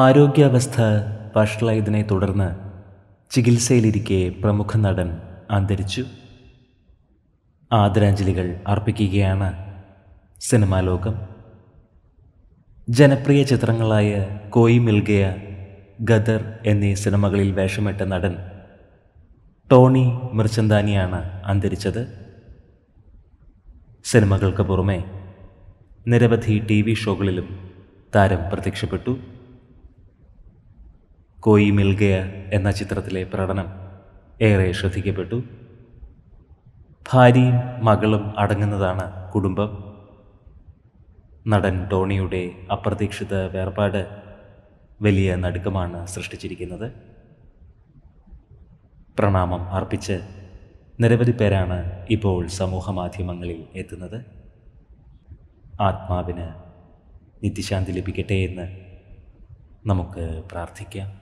ആരോഗ്യാവസ്ഥ വഷളായതിനെ തുടർന്ന് ചികിത്സയിലിരിക്കെ പ്രമുഖ നടൻ അന്തരിച്ചു ആദരാഞ്ജലികൾ അർപ്പിക്കുകയാണ് സിനിമാലോകം ജനപ്രിയ ചിത്രങ്ങളായ കോയി മിൽഗയ ഗദർ എന്നീ സിനിമകളിൽ വേഷമിട്ട നടൻ ടോണി മിർച്ചന്താനിയാണ് അന്തരിച്ചത് സിനിമകൾക്ക് പുറമെ നിരവധി ടി വി ഷോകളിലും താരം പ്രത്യക്ഷപ്പെട്ടു കോയി മിൽഗയ എന്ന ചിത്രത്തിലെ പ്രകടനം ഏറെ ശ്രദ്ധിക്കപ്പെട്ടു ഭാര്യയും മകളും അടങ്ങുന്നതാണ് കുടുംബം നടൻ ടോണിയുടെ അപ്രതീക്ഷിത വേർപാട് വലിയ നടുക്കമാണ് സൃഷ്ടിച്ചിരിക്കുന്നത് പ്രണാമം അർപ്പിച്ച് നിരവധി പേരാണ് ഇപ്പോൾ സമൂഹ മാധ്യമങ്ങളിൽ എത്തുന്നത് ആത്മാവിന് നിത്യശാന്തി ലഭിക്കട്ടെ എന്ന് നമുക്ക് പ്രാർത്ഥിക്കാം